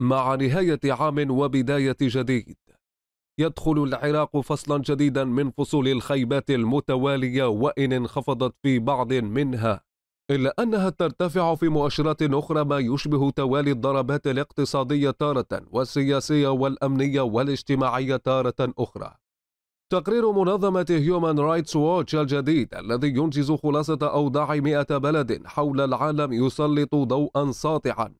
مع نهاية عام وبداية جديد يدخل العراق فصلا جديدا من فصول الخيبات المتوالية وإن انخفضت في بعض منها إلا أنها ترتفع في مؤشرات أخرى ما يشبه توالي الضربات الاقتصادية تارة والسياسية والأمنية والاجتماعية تارة أخرى تقرير منظمة هيومان رايتس ووتش الجديد الذي ينجز خلاصة أوضاع مئة بلد حول العالم يسلط ضوءا ساطعا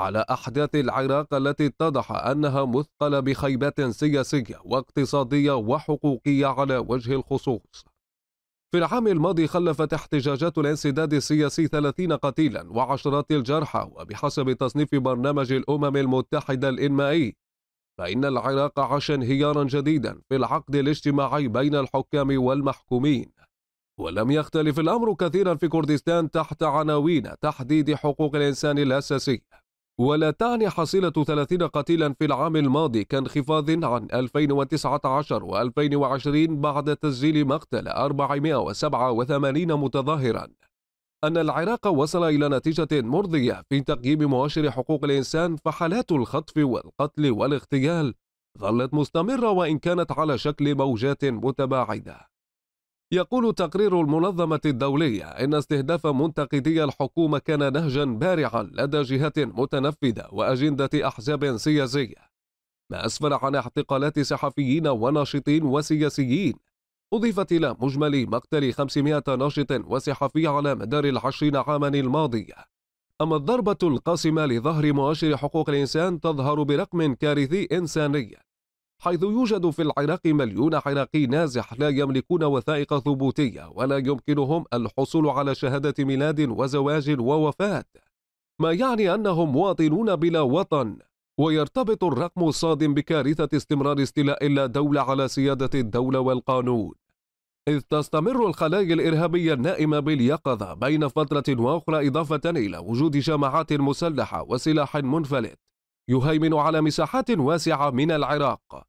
على أحداث العراق التي اتضح أنها مثقلة بخيبات سياسية واقتصادية وحقوقية على وجه الخصوص في العام الماضي خلفت احتجاجات الانسداد السياسي 30 قتيلا وعشرات الجرحى وبحسب تصنيف برنامج الأمم المتحدة الإنمائي فإن العراق عاش انهيارا جديدا في العقد الاجتماعي بين الحكام والمحكومين ولم يختلف الأمر كثيرا في كردستان تحت عناوين تحديد حقوق الإنسان الأساسية ولا تعني حصيلة 30 قتيلا في العام الماضي كانخفاض عن 2019 و2020 بعد تسجيل مقتل 487 متظاهرا أن العراق وصل إلى نتيجة مرضية في تقييم مؤشر حقوق الإنسان فحالات الخطف والقتل والاغتيال ظلت مستمرة وإن كانت على شكل موجات متباعدة يقول تقرير المنظمة الدولية إن استهداف منتقدي الحكومة كان نهجا بارعا لدى جهة متنفذة وأجندة أحزاب سياسية ما أسفر عن اعتقالات صحفيين وناشطين وسياسيين أضيفت إلى مجمل مقتل 500 ناشط وصحفي على مدار العشرين عاما الماضية أما الضربة القاسمة لظهر مؤشر حقوق الإنسان تظهر برقم كارثي إنسانيا حيث يوجد في العراق مليون عراقي نازح لا يملكون وثائق ثبوتية ولا يمكنهم الحصول على شهادة ميلاد وزواج ووفاة ما يعني أنهم مواطنون بلا وطن ويرتبط الرقم الصادم بكارثة استمرار استيلاء لا دولة على سيادة الدولة والقانون إذ تستمر الخلايا الإرهابية النائمة باليقظة بين فترة وأخرى إضافة إلى وجود جماعات مسلحة وسلاح منفلت يهيمن على مساحات واسعة من العراق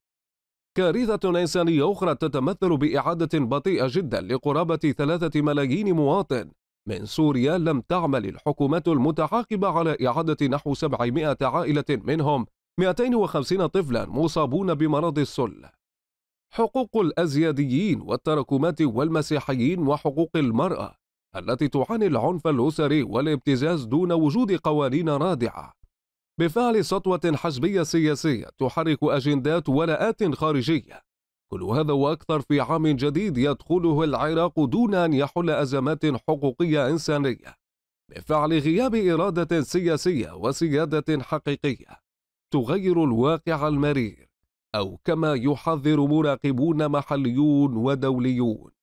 كارثة إنسانية أخرى تتمثل بإعادة بطيئة جدا لقرابة ثلاثة ملايين مواطن من سوريا لم تعمل الحكومات المتعاقبة على إعادة نحو 700 عائلة منهم 250 طفلا مصابون بمرض السل حقوق الأزياديين والتراكمات والمسيحيين وحقوق المرأة التي تعاني العنف الأسري والابتزاز دون وجود قوانين رادعة بفعل سطوة حزبية سياسية تحرك أجندات ولاءات خارجية كل هذا وأكثر في عام جديد يدخله العراق دون أن يحل أزمات حقوقية إنسانية بفعل غياب إرادة سياسية وسيادة حقيقية تغير الواقع المرير أو كما يحذر مراقبون محليون ودوليون